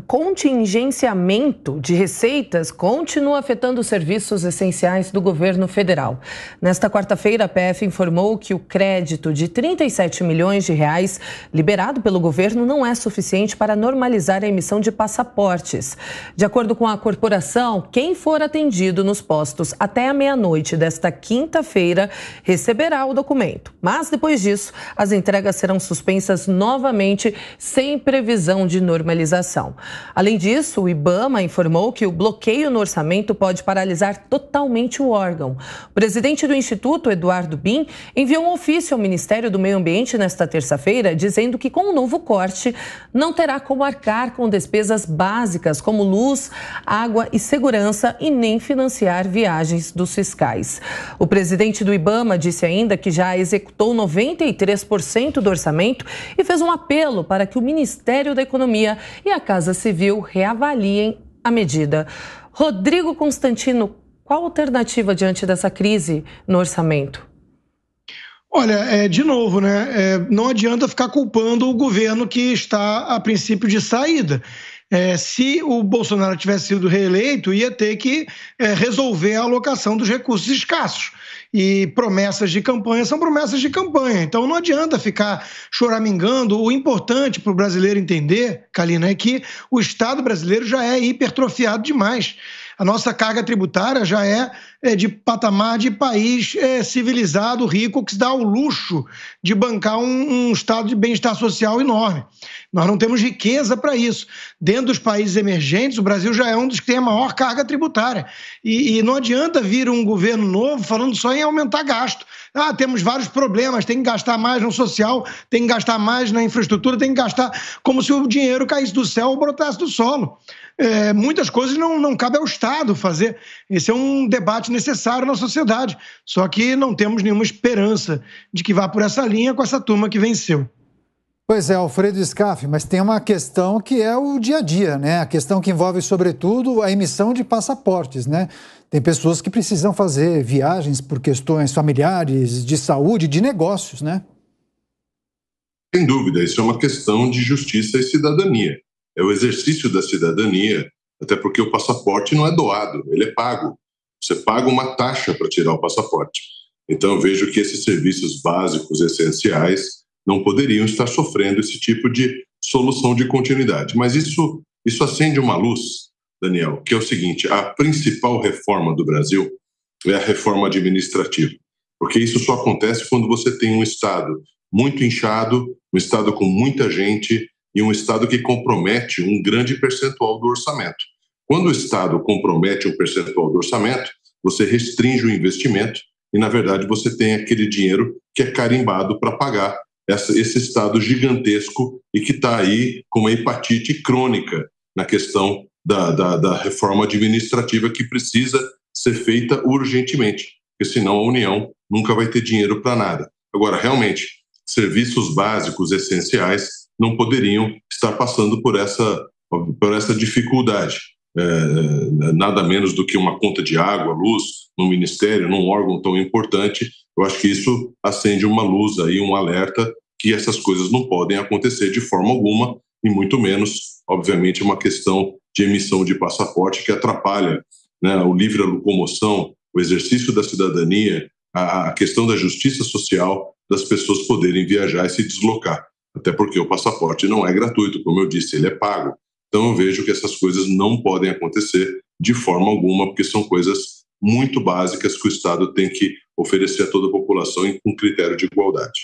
contingenciamento de receitas continua afetando os serviços essenciais do governo federal. Nesta quarta-feira, a PF informou que o crédito de 37 milhões de reais liberado pelo governo não é suficiente para normalizar a emissão de passaportes. De acordo com a corporação, quem for atendido nos postos até a meia-noite desta quinta-feira receberá o documento. Mas depois disso, as entregas serão suspensas novamente sem previsão de normalização. Além disso, o Ibama informou que o bloqueio no orçamento pode paralisar totalmente o órgão. O presidente do Instituto, Eduardo Bin, enviou um ofício ao Ministério do Meio Ambiente nesta terça-feira, dizendo que com o novo corte não terá como arcar com despesas básicas como luz, água e segurança e nem financiar viagens dos fiscais. O presidente do Ibama disse ainda que já executou 93% do orçamento e fez um apelo para que o Ministério da Economia e a Casa Civil reavaliem a medida. Rodrigo Constantino, qual a alternativa diante dessa crise no orçamento? Olha, é, de novo, né? É, não adianta ficar culpando o governo que está a princípio de saída. É, se o Bolsonaro tivesse sido reeleito, ia ter que é, resolver a alocação dos recursos escassos e promessas de campanha são promessas de campanha. Então não adianta ficar choramingando. O importante para o brasileiro entender, Kalina, é que o Estado brasileiro já é hipertrofiado demais. A nossa carga tributária já é, é de patamar de país é, civilizado, rico, que se dá o luxo de bancar um, um estado de bem-estar social enorme. Nós não temos riqueza para isso. Dentro dos países emergentes, o Brasil já é um dos que tem a maior carga tributária. E, e não adianta vir um governo novo falando só em aumentar gasto. Ah, temos vários problemas, tem que gastar mais no social, tem que gastar mais na infraestrutura, tem que gastar como se o dinheiro caísse do céu ou brotasse do solo. É, muitas coisas não, não cabe ao Estado fazer. Esse é um debate necessário na sociedade. Só que não temos nenhuma esperança de que vá por essa linha com essa turma que venceu. Pois é, Alfredo Scaff, mas tem uma questão que é o dia a dia, né? A questão que envolve, sobretudo, a emissão de passaportes, né? Tem pessoas que precisam fazer viagens por questões familiares, de saúde, de negócios, né? Sem dúvida, isso é uma questão de justiça e cidadania. É o exercício da cidadania, até porque o passaporte não é doado, ele é pago. Você paga uma taxa para tirar o passaporte. Então, vejo que esses serviços básicos, essenciais, não poderiam estar sofrendo esse tipo de solução de continuidade. Mas isso, isso acende uma luz, Daniel, que é o seguinte: a principal reforma do Brasil é a reforma administrativa, porque isso só acontece quando você tem um Estado muito inchado, um Estado com muita gente e um Estado que compromete um grande percentual do orçamento. Quando o Estado compromete um percentual do orçamento, você restringe o investimento e, na verdade, você tem aquele dinheiro que é carimbado para pagar essa, esse estado gigantesco e que está aí com uma hepatite crônica na questão da, da, da reforma administrativa que precisa ser feita urgentemente, porque senão a União nunca vai ter dinheiro para nada. Agora, realmente, serviços básicos essenciais não poderiam estar passando por essa, por essa dificuldade é, nada menos do que uma conta de água, luz, no ministério, num órgão tão importante, eu acho que isso acende uma luz aí, um alerta que essas coisas não podem acontecer de forma alguma, e muito menos, obviamente, uma questão de emissão de passaporte que atrapalha né, o livre locomoção, o exercício da cidadania, a, a questão da justiça social das pessoas poderem viajar e se deslocar. Até porque o passaporte não é gratuito, como eu disse, ele é pago. Então eu vejo que essas coisas não podem acontecer de forma alguma, porque são coisas muito básicas que o Estado tem que oferecer a toda a população com critério de igualdade.